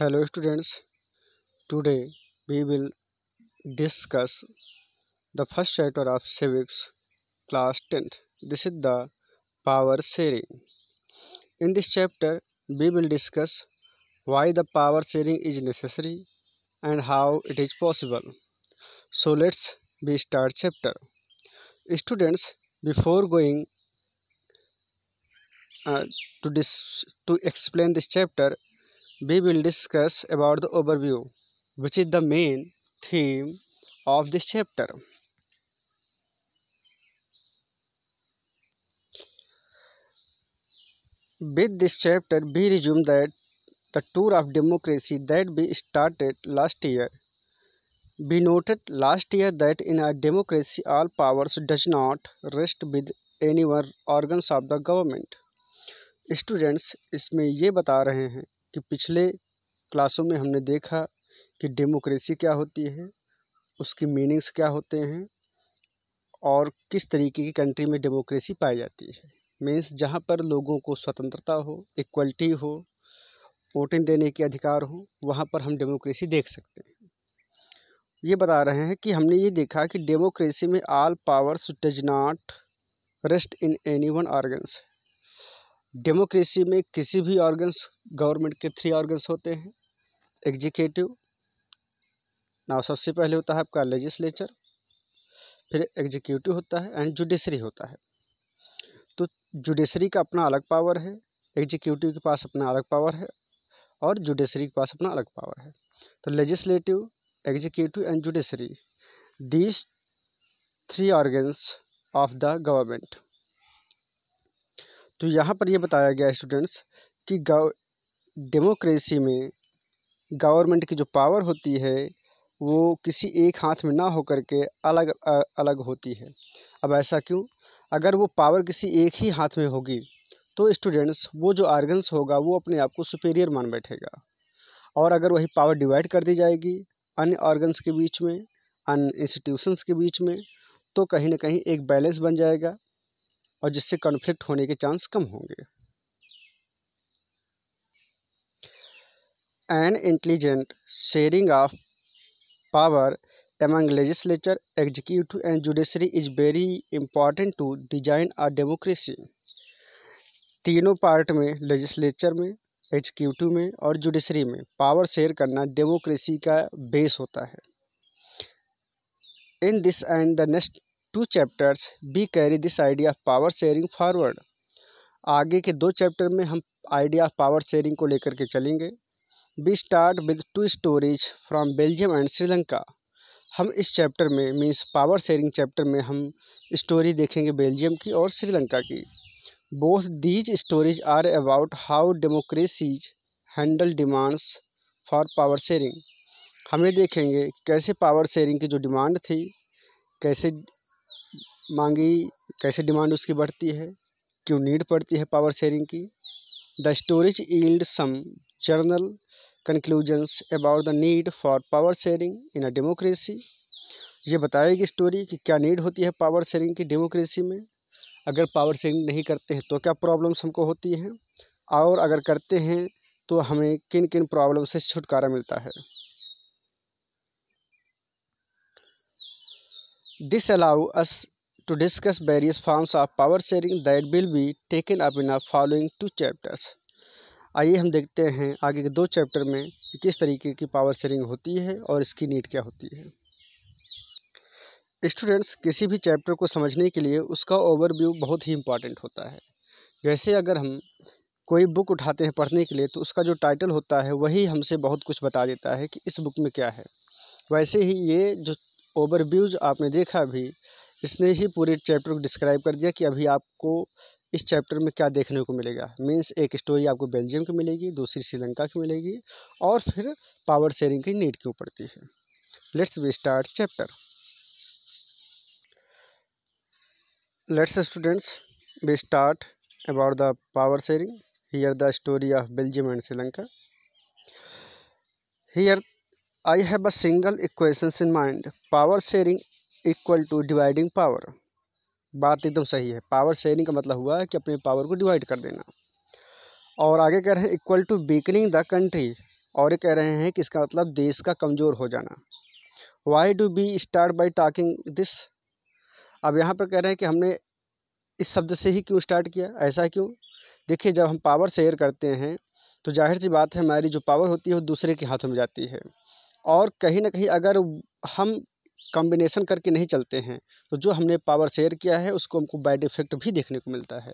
hello students today we will discuss the first chapter of civics class 10th this is the power sharing in this chapter we will discuss why the power sharing is necessary and how it is possible so let's we start chapter students before going uh, to this to explain this chapter we will discuss about the overview which is the main theme of this chapter with this chapter we resume that the tour of democracy that we started last year we noted last year that in a democracy all powers does not rest with any one organs of the government students isme ye bata rahe hain कि पिछले क्लासों में हमने देखा कि democracy क्या होती है उसकी मीनिंग्स क्या होते हैं और किस तरीके की कंट्री में डेमोक्रेसी पाई जाती है मीन्स जहाँ पर लोगों को स्वतंत्रता हो इक्वलिटी हो वोटिंग देने के अधिकार हो वहाँ पर हम डेमोक्रेसी देख सकते हैं ये बता रहे हैं कि हमने ये देखा कि डेमोक्रेसी में all powers does not rest in any one organs democracy में किसी भी ऑर्गन्स गवर्नमेंट के थ्री ऑर्गन्स होते हैं एग्जीक्यूटिव नाव सबसे पहले होता है आपका लेजिस्लेचर फिर एग्जीक्यूटिव होता है एंड जुडिशरी होता है तो जुडिशरी का अपना अलग पावर है एग्जीक्यूटिव के पास अपना अलग पावर है और जुडिशरी के पास अपना अलग पावर है तो legislative executive and judiciary these three organs of the government तो यहाँ पर यह बताया गया स्टूडेंट्स कि गव डेमोक्रेसी में गवर्नमेंट की जो पावर होती है वो किसी एक हाथ में ना होकर के अलग अ, अलग होती है अब ऐसा क्यों अगर वो पावर किसी एक ही हाथ में होगी तो स्टूडेंट्स वो जो आर्गन्स होगा वो अपने आप को सुपेरियर मान बैठेगा और अगर वही पावर डिवाइड कर दी जाएगी अन्य ऑर्गन्स के बीच में अन्य इंस्टीट्यूशंस के बीच में तो कहीं ना कहीं एक बैलेंस बन जाएगा और जिससे कन्फ्लिक्ट होने के चांस कम होंगे an intelligent sharing of power among legislature executive and judiciary is very important to design a democracy तीनों पार्ट में लेजिस्लेचर में एग्जीक्यूटिव में और जुडिशरी में पावर शेयर करना डेमोक्रेसी का बेस होता है in this and the next two chapters we carry this idea of power sharing forward आगे के दो चैप्टर में हम आइडिया ऑफ पावर शेयरिंग को लेकर के चलेंगे we start with two stories from Belgium and Sri Lanka हम इस चैप्टर में मीन्स पावर शेयरिंग चैप्टर में हम स्टोरी देखेंगे बेल्जियम की और श्रीलंका की both these stories are about how democracies handle demands for power sharing हमें देखेंगे कैसे पावर शेयरिंग की जो डिमांड थी कैसे मांगी कैसे डिमांड उसकी बढ़ती है क्यों नीड पड़ती है पावर शेयरिंग की the stories yield some general conclusions about the need for power sharing in a democracy ये बताएगी स्टोरी कि क्या नीड होती है पावर शेयरिंग की डेमोक्रेसी में अगर पावर शेयरिंग नहीं करते हैं तो क्या प्रॉब्लम्स हमको होती हैं और अगर करते हैं तो हमें किन किन प्रॉब्लम से छुटकारा मिलता है this allow us to discuss various forms of power sharing that will be taken up in our following two chapters. आइए हम देखते हैं आगे के दो चैप्टर में कि किस तरीके की पावर शेयरिंग होती है और इसकी नीड क्या होती है स्टूडेंट्स किसी भी चैप्टर को समझने के लिए उसका ओवरव्यू बहुत ही इम्पॉर्टेंट होता है जैसे अगर हम कोई बुक उठाते हैं पढ़ने के लिए तो उसका जो टाइटल होता है वही हमसे बहुत कुछ बता देता है कि इस बुक में क्या है वैसे ही ये जो ओवरव्यूज आपने देखा भी इसने ही पूरे चैप्टर को डिस्क्राइब कर दिया कि अभी आपको इस चैप्टर में क्या देखने को मिलेगा मीन्स एक स्टोरी आपको बेल्जियम की मिलेगी दूसरी श्रीलंका की मिलेगी और फिर पावर शेयरिंग की नीड क्यों पड़ती है let's we start chapter let's students we start about the power sharing here the story of Belgium and Sri Lanka here I have a single single in mind power sharing equal to dividing power बात एकदम सही है power sharing का मतलब हुआ कि अपने power को डिवाइड कर देना और आगे कह रहे हैं equal to weakening the country और ये कह रहे हैं कि इसका मतलब देश का कमज़ोर हो जाना why do we start by talking this अब यहाँ पर कह रहे हैं कि हमने इस शब्द से ही क्यों स्टार्ट किया ऐसा क्यों देखिए जब हम पावर शेयर करते हैं तो जाहिर सी बात है हमारी जो पावर होती है वो दूसरे के हाथों में जाती है और कहीं ना कहीं अगर हम कॉम्बिनेशन करके नहीं चलते हैं तो जो हमने पावर शेयर किया है उसको हमको बाय डिफ़ेक्ट भी देखने को मिलता है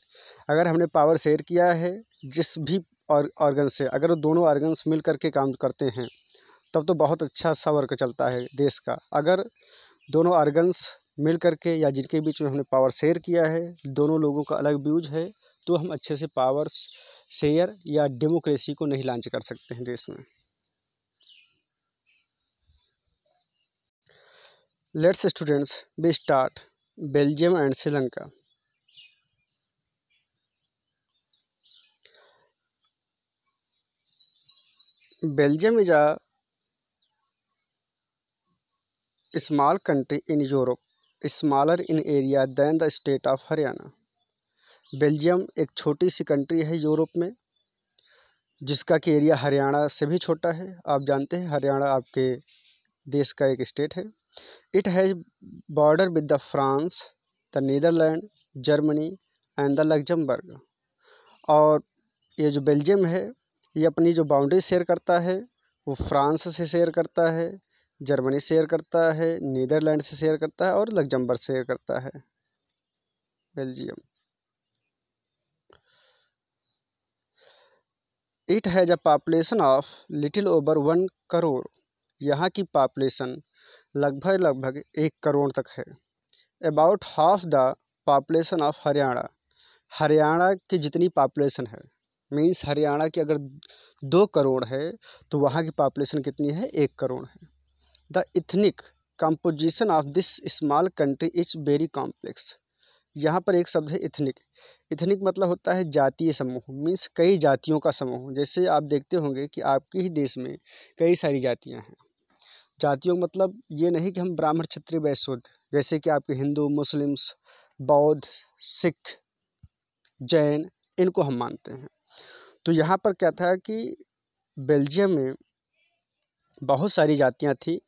अगर हमने पावर शेयर किया है जिस भी ऑर्गन से अगर वो दोनों ऑर्गन्स मिल करके काम करते हैं तब तो बहुत अच्छा सा वर्क चलता है देश का अगर दोनों ऑर्गन्स मिल करके या जिनके बीच में हमने पावर शेयर किया है दोनों लोगों का अलग व्यूज है तो हम अच्छे से पावर शेयर या डेमोक्रेसी को नहीं लॉन्च कर सकते हैं देश में let's students we start Belgium and Sri Lanka Belgium is a small country in Europe smaller in area than the state of Haryana Belgium एक छोटी सी कंट्री है यूरोप में जिसका कि एरिया हरियाणा से भी छोटा है आप जानते हैं हरियाणा आपके देश का एक स्टेट है it has border with the France the Netherlands Germany and the Luxembourg और ये जो बेल्जियम है ये अपनी जो बाउंड्री शेयर करता है वो फ्रांस से शेयर करता है जर्मनी शेयर करता है नीदरलैंड से शेयर करता है और लग्जमबर्ग शेयर करता है Belgium it has a population of little over one crore यहाँ की पापुलेशन लगभग लगभग एक करोड़ तक है about half the population of Haryana Haryana की जितनी पॉपुलेशन है मीन्स हरियाणा की अगर दो करोड़ है तो वहाँ की पॉपुलेशन कितनी है एक करोड़ है the ethnic composition of this small country is very complex यहाँ पर एक शब्द है इथनिक इथनिक मतलब होता है जातीय समूह मीन्स कई जातियों का समूह जैसे आप देखते होंगे कि आपके ही देश में कई सारी जातियाँ हैं जातियों का मतलब ये नहीं कि हम ब्राह्मण क्षत्रिय वैश्य जैसे कि आपके हिंदू मुस्लिम्स बौद्ध सिख जैन इनको हम मानते हैं तो यहाँ पर क्या था कि बेल्जियम में बहुत सारी जातियाँ थी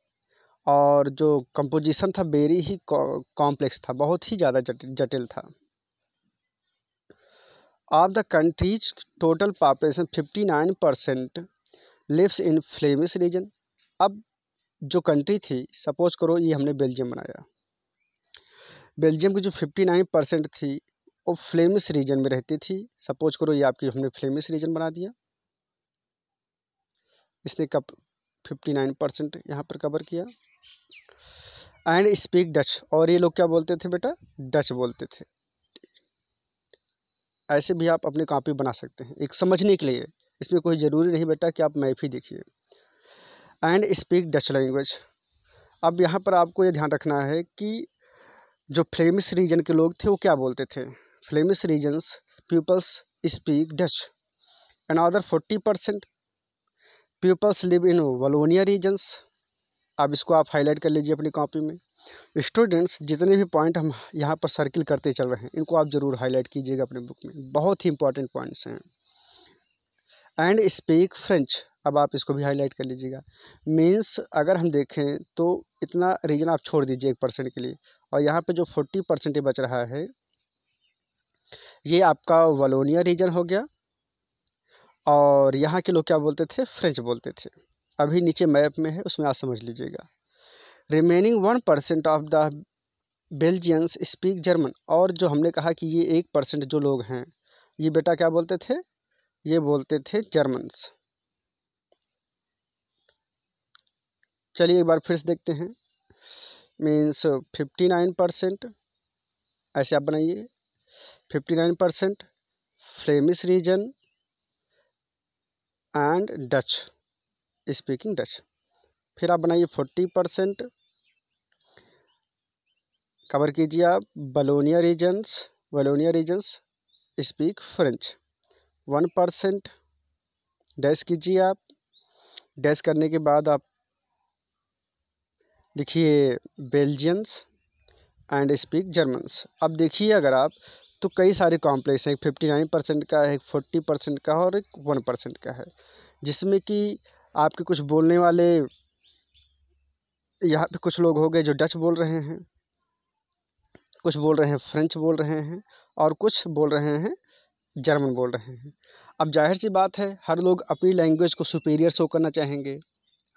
और जो कंपोजिशन था बेरी ही कॉम्प्लेक्स था बहुत ही ज़्यादा जटिल था of the country's total population 59 percent lives in Flemish region अब जो कंट्री थी सपोज़ करो ये हमने बेल्जियम बनाया बेल्जियम की जो फिफ्टी नाइन परसेंट थी वो फ्लेमिस रीजन में रहती थी सपोज करो ये आपकी हमने फ्लेमिस रीजन बना दिया इसने कब फिफ्टी नाइन परसेंट यहाँ पर कवर किया एंड स्पीक डच और ये लोग क्या बोलते थे बेटा डच बोलते थे ऐसे भी आप अपनी कापी बना सकते हैं एक समझने के लिए इसमें कोई ज़रूरी नहीं बेटा कि आप मैप ही देखिए एंड स्पीक डच लैंग्वेज अब यहाँ पर आपको ये ध्यान रखना है कि जो फ्लेमिश रीजन के लोग थे वो क्या बोलते थे Flemish regions peoples speak Dutch and other forty percent peoples live in Wallonia regions अब इसको आप हाईलाइट कर लीजिए अपनी कॉपी में स्टूडेंट्स जितने भी पॉइंट हम यहाँ पर सर्किल करते चल रहे हैं इनको आप ज़रूर हाईलाइट कीजिएगा अपने बुक में बहुत ही इंपॉर्टेंट पॉइंट्स हैं एंड स्पीक फ्रेंच अब आप इसको भी हाईलाइट कर लीजिएगा मेंस अगर हम देखें तो इतना रीजन आप छोड़ दीजिए एक परसेंट के लिए और यहाँ पे जो फोर्टी परसेंट बच रहा है ये आपका वलोनिया रीजन हो गया और यहाँ के लोग क्या बोलते थे फ्रेंच बोलते थे अभी नीचे मैप में है उसमें आप समझ लीजिएगा remaining one percent of the Belgians speak German और जो हमने कहा कि ये एक परसेंट जो लोग हैं ये बेटा क्या बोलते थे ये बोलते थे जर्मन्स चलिए एक बार फिर से देखते हैं मीन्स फिफ्टी नाइन परसेंट ऐसे आप बनाइए fifty nine percent Flemish region and Dutch speaking Dutch फिर आप बनाइए फोर्टी परसेंट कवर कीजिए आप Wallonia regions Wallonia regions speak French one percent dash कीजिए आप डैश करने के बाद आप देखिए बेल्जियंस एंड स्पीक जर्मन्स अब देखिए अगर आप तो कई सारे कॉम्प्लेक्स हैं फिफ्टी नाइन परसेंट का है फोर्टी परसेंट का और एक वन परसेंट का है जिसमें कि आपके कुछ बोलने वाले यहाँ पे कुछ लोग हो गए जो डच बोल रहे हैं कुछ बोल रहे हैं फ्रेंच बोल रहे हैं और कुछ बोल रहे हैं जर्मन बोल रहे हैं अब जाहिर सी बात है हर लोग अपनी लैंग्वेज को सुपीरियर शो करना चाहेंगे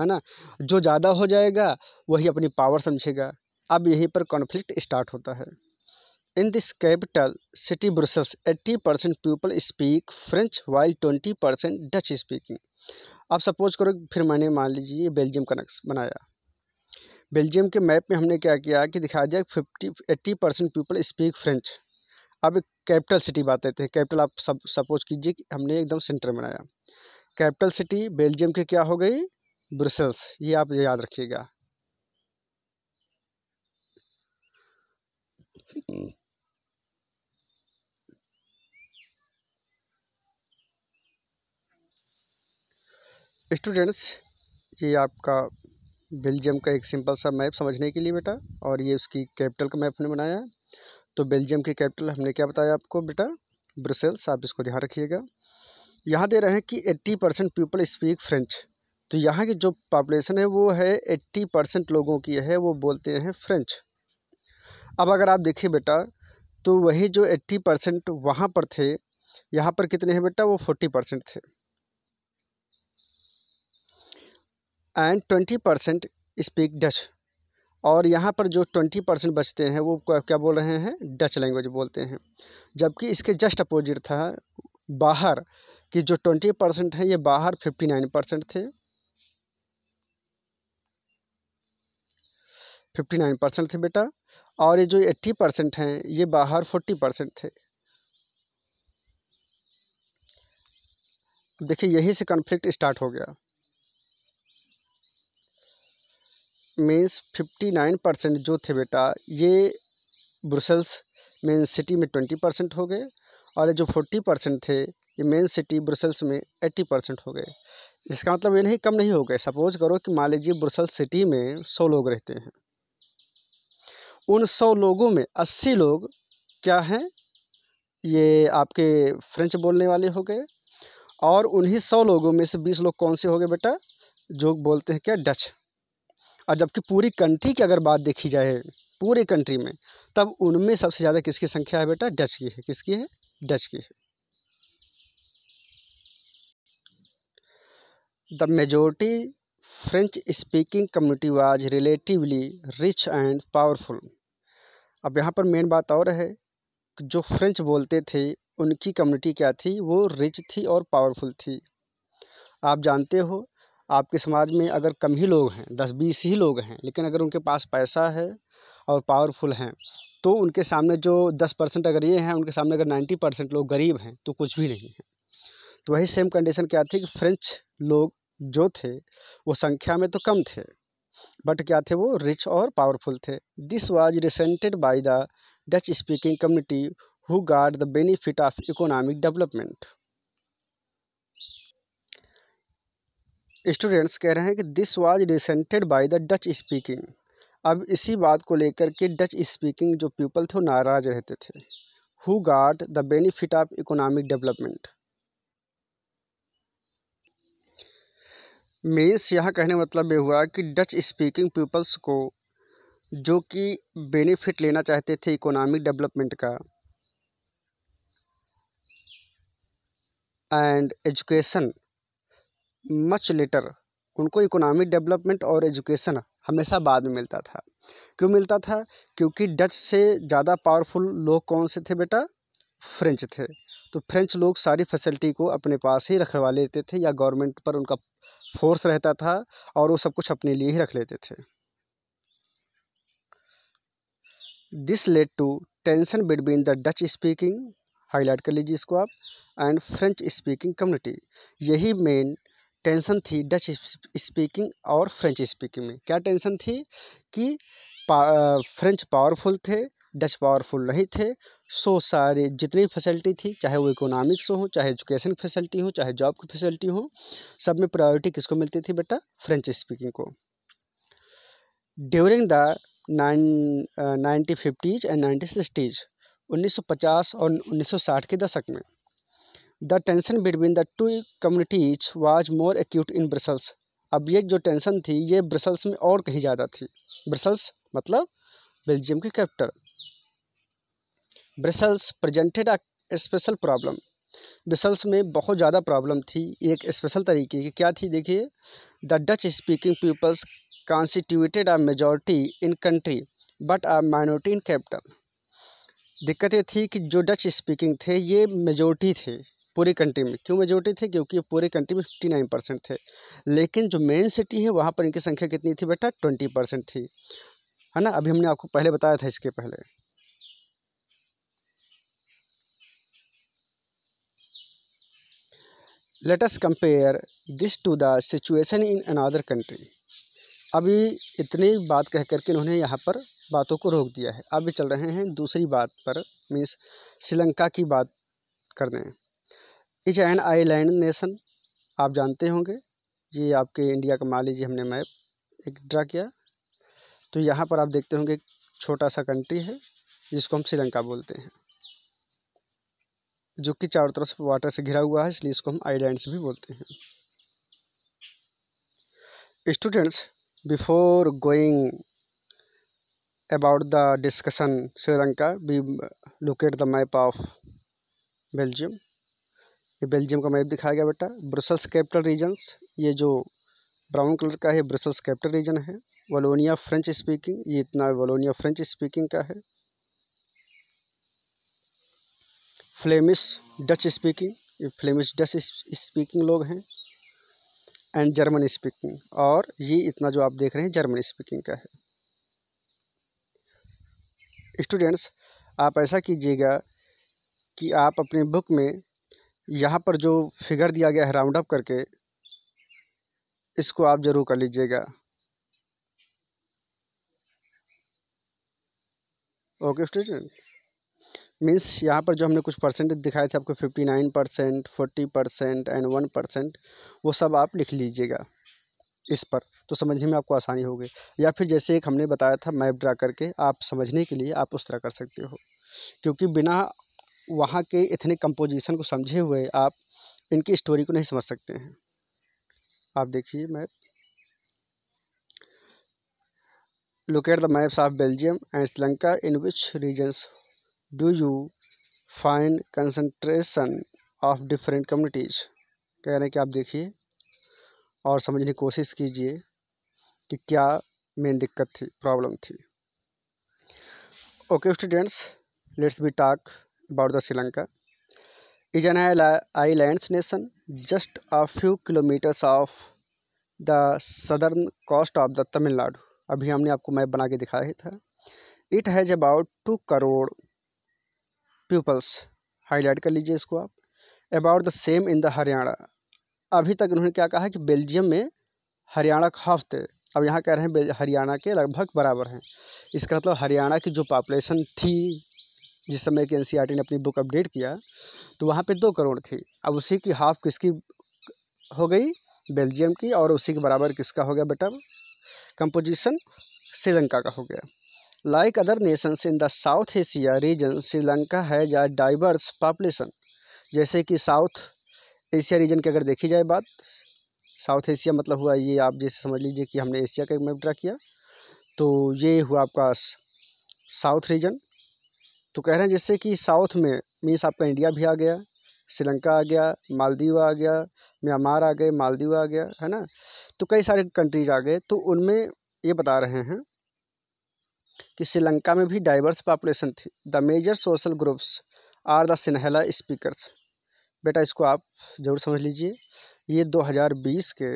है ना जो ज़्यादा हो जाएगा वही अपनी पावर समझेगा अब यहीं पर कॉन्फ्लिक्ट स्टार्ट होता है capital city capital eighty percent 80% speak French while twenty 20% Dutch speaking आप सपोज करो फिर मैंने मान लीजिए बेल्जियम का नक्श बनाया बेल्जियम के मैप में हमने क्या किया कि दिखा दिया fifty eighty percent people speak French अब एक कैपिटल सिटी बात आते हैं कैपिटल आप सब सपोज कीजिए कि हमने एकदम सेंटर बनाया कैपिटल सिटी बेल्जियम की क्या हो गई ब्रसल्स ये आप याद रखिएगा स्टूडेंट्स ये आपका बेल्जियम का एक सिंपल सा मैप समझने के लिए बेटा और ये उसकी कैपिटल का मैप हमने बनाया है तो बेल्जियम की कैपिटल हमने क्या बताया आपको बेटा ब्रसेल्स आप इसको ध्यान रखिएगा यहाँ दे रहे हैं कि 80 परसेंट पीपल स्पीक फ्रेंच तो यहाँ की जो पॉपुलेशन है वो है एट्टी परसेंट लोगों की है वो बोलते हैं फ्रेंच अब अगर आप देखिए बेटा तो वही जो एट्टी परसेंट वहाँ पर थे यहाँ पर कितने हैं बेटा वो फोर्टी परसेंट थे and twenty percent speak Dutch और यहाँ पर जो ट्वेंटी परसेंट बचते हैं वो क्या बोल रहे हैं डच लैंग्वेज बोलते हैं जबकि इसके जस्ट अपोजिट था बाहर कि जो ट्वेंटी परसेंट है ये बाहर फिफ्टी नाइन परसेंट थे फिफ्टी नाइन परसेंट थे बेटा और ये जो एट्टी परसेंट हैं ये बाहर फोर्टी परसेंट थे देखिए यहीं से कन्फ्लिक्ट स्टार्ट हो गया मीन्स फिफ्टी नाइन परसेंट जो थे बेटा ये ब्रुसेल्स मेन सिटी में ट्वेंटी परसेंट हो गए और ये जो फोर्टी परसेंट थे ये मेन सिटी ब्रुसेल्स में एट्टी परसेंट हो गए इसका मतलब ये नहीं कम नहीं हो गए सपोज़ करो कि मान लीजिए ब्रुसेल्स सिटी में सौ लोग रहते हैं उन सौ लोगों में अस्सी लोग क्या हैं ये आपके फ्रेंच बोलने वाले हो गए और उन्हीं सौ लोगों में से बीस लोग कौन से हो गए बेटा जो बोलते हैं क्या डच और जबकि पूरी कंट्री की अगर बात देखी जाए पूरे कंट्री में तब उनमें सबसे ज़्यादा किसकी संख्या है बेटा डच की है किसकी है डच की है the majority French speaking community was relatively rich and powerful अब यहाँ पर मेन बात और है कि जो फ्रेंच बोलते थे उनकी कम्युनिटी क्या थी वो रिच थी और पावरफुल थी आप जानते हो आपके समाज में अगर कम ही लोग हैं दस बीस ही लोग हैं लेकिन अगर उनके पास पैसा है और पावरफुल हैं तो उनके सामने जो दस परसेंट अगर ये हैं उनके सामने अगर नाइन्टी परसेंट लोग गरीब हैं तो कुछ भी नहीं है तो वही सेम कंडीशन क्या थी कि फ्रेंच लोग जो थे वो संख्या में तो कम थे बट क्या थे वो रिच और पावरफुल थे this was resented by the Dutch speaking community who got the benefit of economic development students कह रहे हैं कि this was resented by the Dutch speaking अब इसी बात को लेकर के डच स्पीकिंग जो पीपल थे वो नाराज रहते थे who got the benefit of economic development means यहाँ कहने का मतलब ये हुआ कि डच स्पीकिंग पीपल्स को जो कि बेनिफिट लेना चाहते थे इकोनॉमिक डेवलपमेंट का एंड एजुकेशन मच लेटर उनको इकोनॉमिक डेवलपमेंट और एजुकेशन हमेशा बाद में मिलता था क्यों मिलता था क्योंकि डच से ज़्यादा पावरफुल लोग कौन से थे बेटा फ्रेंच थे तो फ्रेंच लोग सारी फैसिलिटी को अपने पास ही रखवा लेते थे या गवर्नमेंट पर उनका फोर्स रहता था और वो सब कुछ अपने लिए ही रख लेते थे this led to tension between the Dutch speaking highlight कर लीजिए इसको आप एंड फ्रेंच स्पीकिंग कम्युनिटी यही मेन टेंशन थी डच स्पीकिंग और फ्रेंच स्पीकिंग में क्या टेंशन थी कि फ्रेंच पावरफुल थे डच पावरफुल नहीं थे सो सारे जितनी फैसिलिटी थी चाहे वो इकोनॉमिक्स हो चाहे एजुकेशन फैसिलिटी हो चाहे जॉब की फैसिलिटी हो सब में प्रायोरिटी किसको मिलती थी बेटा फ्रेंच स्पीकिंग को during the nine nineteen fifties and nineteen sixties उन्नीस सौ पचास और उन्नीस सौ साठ के दशक में the tension between the two communities was more acute in Brussels अब ये जो टेंशन थी ये ब्रसल्स में और कहीं ज़्यादा थी ब्रसल्स मतलब बेल्जियम की capital Brussels presented a special problem Brussels में बहुत ज़्यादा प्रॉब्लम थी एक स्पेशल तरीके की क्या थी देखिए the Dutch speaking peoples constituted a majority in country but a minority in capital दिक्कत ये थी कि जो डच स्पीकिंग थे ये मेजोरिटी थे पूरी कंट्री में क्यों मेजोरिटी थे क्योंकि पूरी कंट्री में फिफ्टी नाइन परसेंट थे लेकिन जो मेन सिटी है वहाँ पर इनकी संख्या कितनी थी बेटा ट्वेंटी परसेंट थी है ना अभी हमने आपको पहले बताया था इसके पहले let us compare this to the situation in another country अभी इतनी बात कह कर के इन्होंने यहाँ पर बातों को रोक दिया है अभी चल रहे हैं दूसरी बात पर मीन्स श्रीलंका की बात कर इज एन आईलैंड नेशन आप जानते होंगे ये आपके इंडिया का मान लीजिए हमने मैप एक ड्रा किया तो यहाँ पर आप देखते होंगे छोटा सा कंट्री है जिसको हम श्रीलंका बोलते हैं जो कि चारों तरफ से वाटर से घिरा हुआ है इसलिए इसको हम आइलैंड्स भी बोलते हैं students before going about the discussion Sri Lanka we locate the map of Belgium ये बेल्जियम का मैप दिखाया गया बेटा ब्रुसल्स कैपिटल रीजन्स ये जो ब्राउन कलर का है ब्रुसल्स कैपिटल रीजन है वलोनिया फ्रेंच स्पीकिंग ये इतना वलोनिया फ्रेंच स्पीकिंग का है Flemish Dutch speaking Flemish Dutch speaking लोग हैं एंड जर्मन स्पीकिंग और ये इतना जो आप देख रहे हैं जर्मन स्पीकिंग का है स्टूडेंट्स आप ऐसा कीजिएगा कि आप अपनी बुक में यहाँ पर जो फिगर दिया गया है राउंड अप करके इसको आप ज़रूर कर लीजिएगा ओके स्टूडेंट मीन्स यहाँ पर जो हमने कुछ परसेंटेज दिखाए थे आपको fifty nine percent forty percent and one percent वो सब आप लिख लीजिएगा इस पर तो समझने में आपको आसानी होगी या फिर जैसे एक हमने बताया था मैप ड्रा करके आप समझने के लिए आप उस तरह कर सकते हो क्योंकि बिना वहाँ के इतने कंपोजिशन को समझे हुए आप इनकी स्टोरी को नहीं समझ सकते हैं आप देखिए map locate the maps of Belgium and Sri Lanka in which regions do you find concentration of different communities कह रहे हैं कि आप देखिए और समझने की कोशिश कीजिए कि क्या मेन दिक्कत थी प्रॉब्लम थी okay students let's be talk about the Sri Lanka is an island nation just a few kilometers off the southern coast of the Tamil Nadu अभी हमने आपको मैप बना के दिखाया था it has about two crore peoples highlight कर लीजिए इसको आप about the same in the Haryana अभी तक उन्होंने क्या कहा है कि बेल्जियम में हरियाणा हाफ थे अब यहाँ कह रहे हैं हरियाणा के लगभग बराबर हैं इसका मतलब हरियाणा की जो पॉपुलेशन थी जिस समय कि एन e ने अपनी बुक अपडेट किया तो वहाँ पे दो करोड़ थी अब उसी की हाफ किसकी हो गई बेल्जियम की और उसी के बराबर किसका हो गया बेटा कंपोजिशन श्रीलंका का हो गया like other nations in the south Asia region Sri Lanka has a diverse population जैसे कि साउथ एशिया रीजन की अगर देखी जाए बात साउथ एशिया मतलब हुआ ये आप जैसे समझ लीजिए कि हमने एशिया का मैप ड्रा किया तो ये हुआ आपका साउथ रीजन तो कह रहे हैं जैसे कि साउथ में मीन्स आपका इंडिया भी आ गया श्रीलंका आ गया मालदीव आ गया म्यांमार आ गए मालदीव आ गया है ना तो कई सारे कंट्रीज आ गए तो उनमें ये बता रहे हैं कि श्रीलंका में भी डाइवर्स पॉपुलेशन थी the major social groups are the Sinhala speakers बेटा इसको आप ज़रूर समझ लीजिए ये 2020 के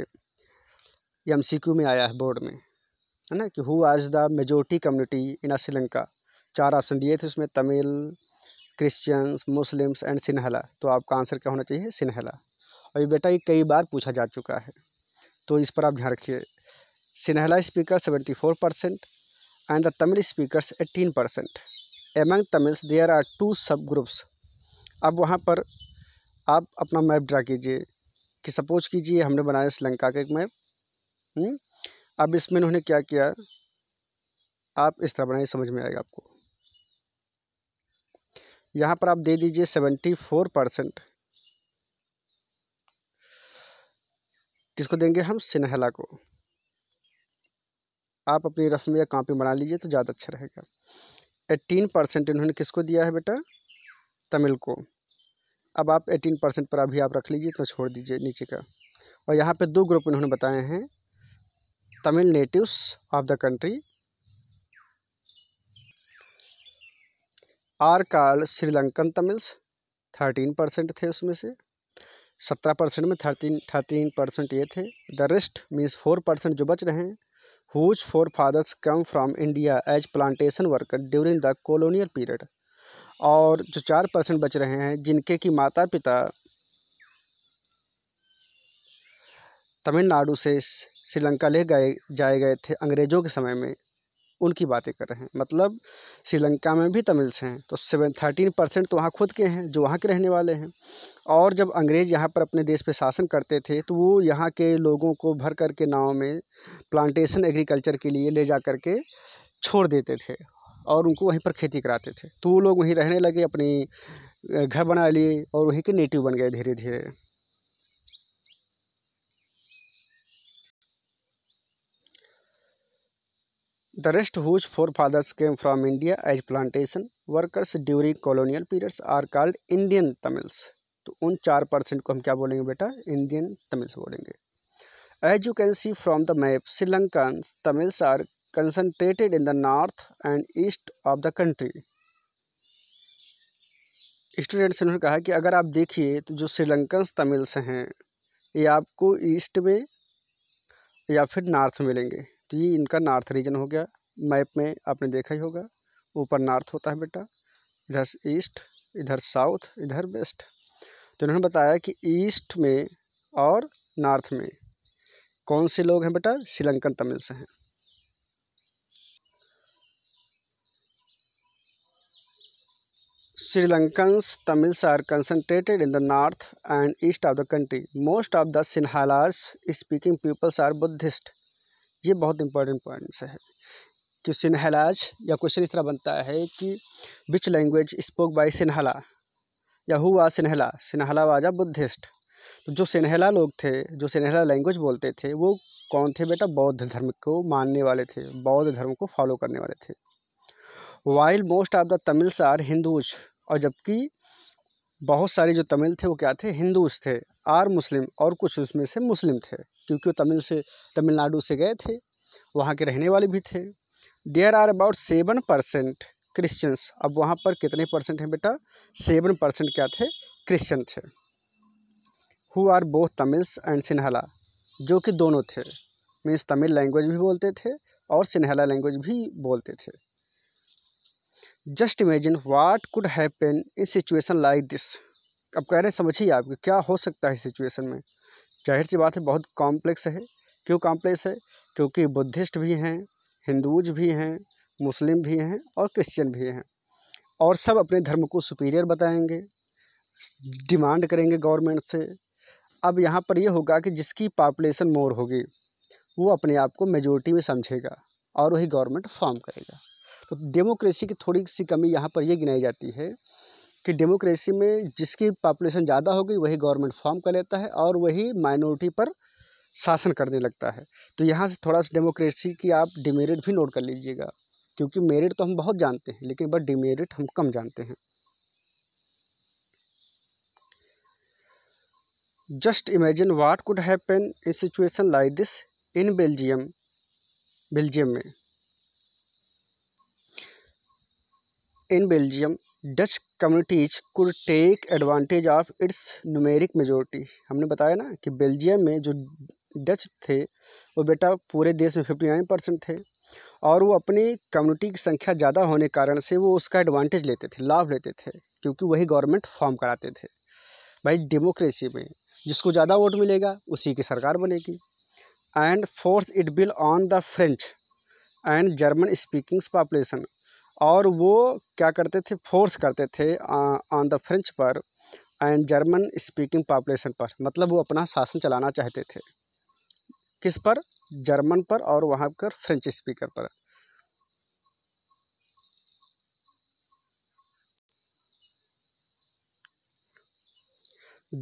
एम में आया है बोर्ड में है ना कि हु आज the majority community in a Sri Lanka चार ऑप्शन दिए थे उसमें Tamil Christians Muslims and Sinhala तो आपका आंसर क्या होना चाहिए सिनहला और ये बेटा ये कई बार पूछा जा चुका है तो इस पर आप ध्यान रखिए Sinhala speaker seventy four percent and the Tamil speakers 18%. Among Tamils there are two subgroups. अब वहाँ पर आप अपना मैप ड्रा कीजिए कि सपोज़ कीजिए हमने बनाया श्रीलंका का एक मैप हम्म? अब इसमें उन्होंने क्या किया आप इस तरह बनाइए समझ में आएगा आपको यहाँ पर आप दे दीजिए सेवेंटी फोर परसेंट किसको देंगे हम सिन्हला को आप अपनी रफ में या कापी बना लीजिए तो ज़्यादा अच्छा रहेगा एटीन परसेंट इन्होंने किसको दिया है बेटा तमिल को अब आप एटीन परसेंट पर अभी आप रख लीजिए इतना छोड़ दीजिए नीचे का और यहाँ पे दो ग्रुप इन्होंने बताए हैं Tamil natives of the country are call Sri Lankan Tamils thirteen percent थे उसमें से सत्रह परसेंट में थर्टीन थर्टीन परसेंट ये थे the rest means four percent जो बच रहे हैं whose forefathers come from India as plantation worker during the colonial period और जो चार परसेंट बच रहे हैं जिनके कि माता पिता तमिलनाडु से श्रीलंका ले गए जाए गए थे अंग्रेज़ों के समय में उनकी बातें कर रहे हैं मतलब श्रीलंका में भी तमिल्स हैं तो सेवन थर्टीन परसेंट तो वहाँ खुद के हैं जो वहाँ के रहने वाले हैं और जब अंग्रेज़ यहाँ पर अपने देश पे शासन करते थे तो वो यहाँ के लोगों को भर कर के नाव में प्लांटेशन एग्रीकल्चर के लिए ले जा कर के छोड़ देते थे और उनको वहीं पर खेती कराते थे तो वो लोग वहीं रहने लगे अपनी घर बना लिए और वहीं के नेटिव बन गए धीरे धीरे the rest whose forefathers came from India as plantation workers during colonial periods are called Indian Tamils तो उन चार परसेंट को हम क्या बोलेंगे बेटा इंडियन तमिल्स बोलेंगे as you can see from the map Sri Lankan Tamils are concentrated in the north and east of the country students उन्होंने कहा कि अगर आप देखिए तो जो श्रीलंकन तमिल्स हैं ये आपको ईस्ट में या फिर नॉर्थ में मिलेंगे तो ये इनका नॉर्थ रीजन हो गया मैप में आपने देखा ही होगा ऊपर नॉर्थ होता है बेटा इधर ईस्ट इधर साउथ इधर वेस्ट तो इन्होंने बताया कि ईस्ट में और नॉर्थ में कौन से लोग हैं बेटा श्रीलंकन तमिल से हैं Sri Lankans Tamils are concentrated in the north and east of the country most of the Sinhalas speaking peoples are Buddhist ये बहुत इंपॉर्टेंट पॉइंट्स है कि सिन्हलाज या क्वेश्चन इस तरह बनता है कि which language spoke by Sinhala या हु वा सिन्हला सिन्हला वाजा बुद्धिस्ट तो जो सिन्हला लोग थे जो सिन्हला लैंग्वेज बोलते थे वो कौन थे बेटा बौद्ध धर्म को मानने वाले थे बौद्ध धर्म को फॉलो करने वाले थे while most of the Tamils are Hindus और जबकि बहुत सारे जो तमिल थे वो क्या थे हिंदूज थे आर मुस्लिम और कुछ उसमें से मुस्लिम थे क्योंकि वो तमिल से तमिलनाडु से गए थे वहाँ के रहने वाले भी थे there are about seven percent Christians अब वहाँ पर कितने परसेंट हैं बेटा सेवन परसेंट क्या थे क्रिश्चियन थे who are both Tamils and Sinhala जो कि दोनों थे मीन्स तमिल लैंग्वेज भी बोलते थे और सिन्हाला लैंग्वेज भी बोलते थे just imagine what could happen in situation like this अब कह रहे समझिए आप क्या हो सकता है सिचुएसन में जाहिर सी बात है बहुत कॉम्प्लेक्स है क्यों कॉम्प्लेक्स है क्योंकि बुद्धिस्ट भी हैं हिंदूज भी हैं मुस्लिम भी हैं और क्रिश्चियन भी हैं और सब अपने धर्म को सुपीरियर बताएंगे डिमांड करेंगे गवर्नमेंट से अब यहाँ पर यह होगा कि जिसकी पॉपुलेशन मोर होगी वो अपने आप को मेजोरिटी में समझेगा और वही गवर्नमेंट फॉर्म करेगा तो डेमोक्रेसी की थोड़ी सी कमी यहाँ पर यह गिनाई जाती है कि डेमोक्रेसी में जिसकी पॉपुलेशन ज़्यादा होगी वही गवर्नमेंट फॉर्म कर लेता है और वही माइनॉरिटी पर शासन करने लगता है तो यहाँ से थोड़ा सा डेमोक्रेसी की आप डिमेरिट भी नोट कर लीजिएगा क्योंकि मेरिट तो हम बहुत जानते हैं लेकिन बट डिमेरिट हम कम जानते हैं just imagine what could happen in situation like this in Belgium Belgium में in Belgium Dutch communities could take advantage of its numeric majority हमने बताया ना कि बेल्जियम में जो डच थे वो बेटा पूरे देश में फिफ्टी नाइन परसेंट थे और वो अपनी कम्युनिटी की संख्या ज़्यादा होने कारण से वो उसका एडवांटेज लेते थे लाभ लेते थे क्योंकि वही गवर्नमेंट फॉर्म कराते थे भाई डेमोक्रेसी में जिसको ज़्यादा वोट मिलेगा उसी की सरकार बनेगी and force it will on the French and German speakings population और वो क्या करते थे फोर्स करते थे ऑन द फ्रेंच पर एंड जर्मन स्पीकिंग पॉपुलेशन पर मतलब वो अपना शासन चलाना चाहते थे किस पर जर्मन पर और वहाँ पर फ्रेंच स्पीकर पर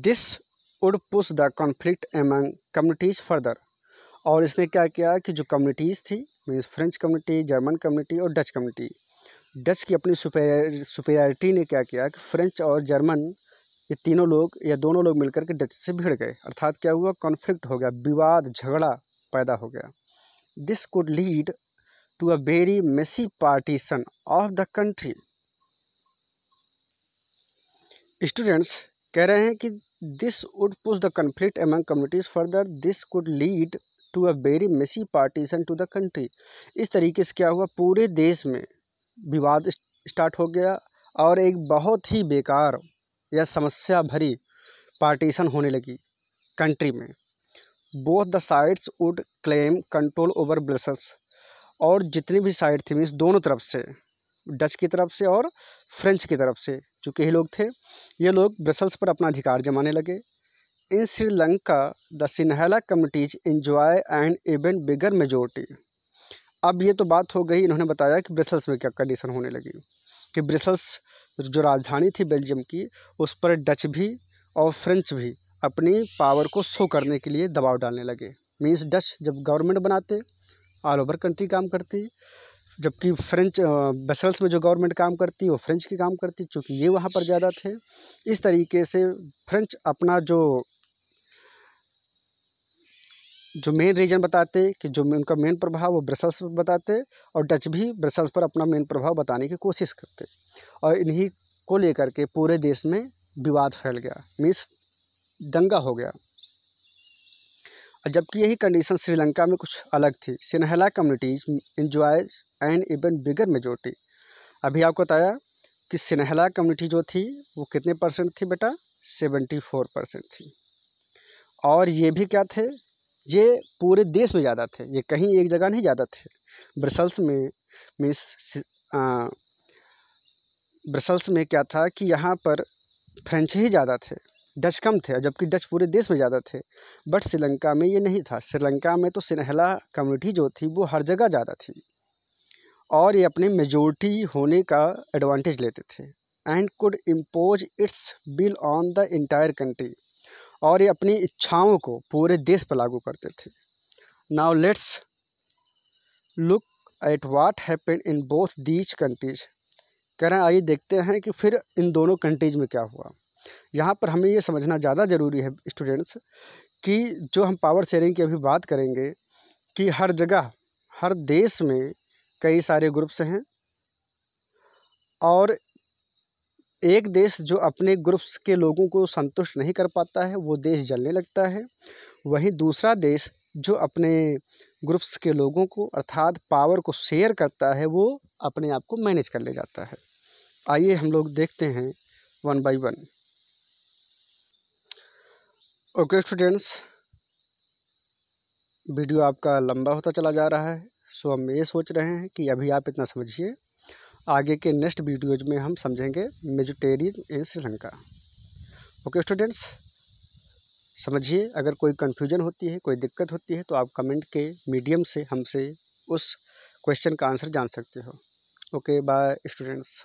this would push the conflict among communities further और इसने क्या किया कि जो कम्युनिटीज़ थी means French community German community और डच कम्युनिटी डच की अपनी सुपेरियरिटी ने क्या किया कि फ्रेंच और जर्मन ये तीनों लोग या दोनों लोग मिलकर के डच से भिड़ गए अर्थात क्या हुआ कॉन्फ्लिक्ट हो गया विवाद झगड़ा पैदा हो गया this could lead to a very messy partition of the country students कह रहे हैं कि this would push the conflict among communities further this could lead to a very messy partition to the country इस तरीके से क्या हुआ पूरे देश में विवाद स्टार्ट हो गया और एक बहुत ही बेकार या समस्या भरी पार्टीशन होने लगी कंट्री में both the sides would claim control over Brussels और जितनी भी साइड थी मीन्स दोनों तरफ से डच की तरफ से और फ्रेंच की तरफ से जो कि लोग थे ये लोग ब्रसल्स पर अपना अधिकार जमाने लगे in Sri Lanka the Sinhala communities enjoy and even bigger majority अब ये तो बात हो गई इन्होंने बताया कि ब्रसल्स में क्या कंडीशन होने लगी कि ब्रसल्स जो राजधानी थी बेल्जियम की उस पर डच भी और फ्रेंच भी अपनी पावर को शो करने के लिए दबाव डालने लगे मीन्स डच जब गवर्नमेंट बनाते ऑल ओवर कंट्री काम करती जबकि फ्रेंच ब्रसल्स में जो गवर्नमेंट काम करती वो फ्रेंच की काम करती चूँकि ये वहाँ पर ज़्यादा थे इस तरीके से फ्रेंच अपना जो जो मेन रीज़न बताते हैं कि जो उनका मेन प्रभाव वो ब्रसल्स पर बताते हैं और डच भी ब्रसल्स पर अपना मेन प्रभाव बताने की कोशिश करते और इन्हीं को लेकर के पूरे देश में विवाद फैल गया मीन्स दंगा हो गया और जबकि यही कंडीशन श्रीलंका में कुछ अलग थी Sinhala communities enjoys and even bigger majority अभी आपको बताया कि सिनहला कम्युनिटी जो थी वो कितने परसेंट थी बेटा सेवेंटी फोर परसेंट थी और ये भी क्या थे ये पूरे देश में ज़्यादा थे ये कहीं एक जगह नहीं ज़्यादा थे ब्रसल्स में मीन्स ब्रसल्स में क्या था कि यहाँ पर फ्रेंच ही ज़्यादा थे डच कम थे जबकि डच पूरे देश में ज़्यादा थे बट श्रीलंका में ये नहीं था श्रीलंका में तो सिनहला कम्युनिटी जो थी वो हर जगह ज़्यादा थी और ये अपने मेजोरिटी होने का एडवांटेज लेते थे and could impose its will on the entire country और ये अपनी इच्छाओं को पूरे देश पर लागू करते थे now let's look at what happen in both these countries कह रहे हैं आइए देखते हैं कि फिर इन दोनों कंट्रीज में क्या हुआ यहाँ पर हमें ये समझना ज़्यादा ज़रूरी है स्टूडेंट्स कि जो हम पावर शेयरिंग की अभी बात करेंगे कि हर जगह हर देश में कई सारे ग्रुप्स हैं और एक देश जो अपने ग्रुप्स के लोगों को संतुष्ट नहीं कर पाता है वो देश जलने लगता है वहीं दूसरा देश जो अपने ग्रुप्स के लोगों को अर्थात पावर को शेयर करता है वो अपने आप को मैनेज कर ले जाता है आइए हम लोग देखते हैं one by one okay students video आपका लंबा होता चला जा रहा है सो हम ये सोच रहे हैं कि अभी आप इतना समझिए आगे के नेक्स्ट वीडियोज में हम समझेंगे majoritarian in Sri Lanka okay students समझिए अगर कोई कन्फ्यूजन होती है कोई दिक्कत होती है तो आप कमेंट के मीडियम से हमसे उस क्वेश्चन का आंसर जान सकते हो ओके बाय स्टूडेंट्स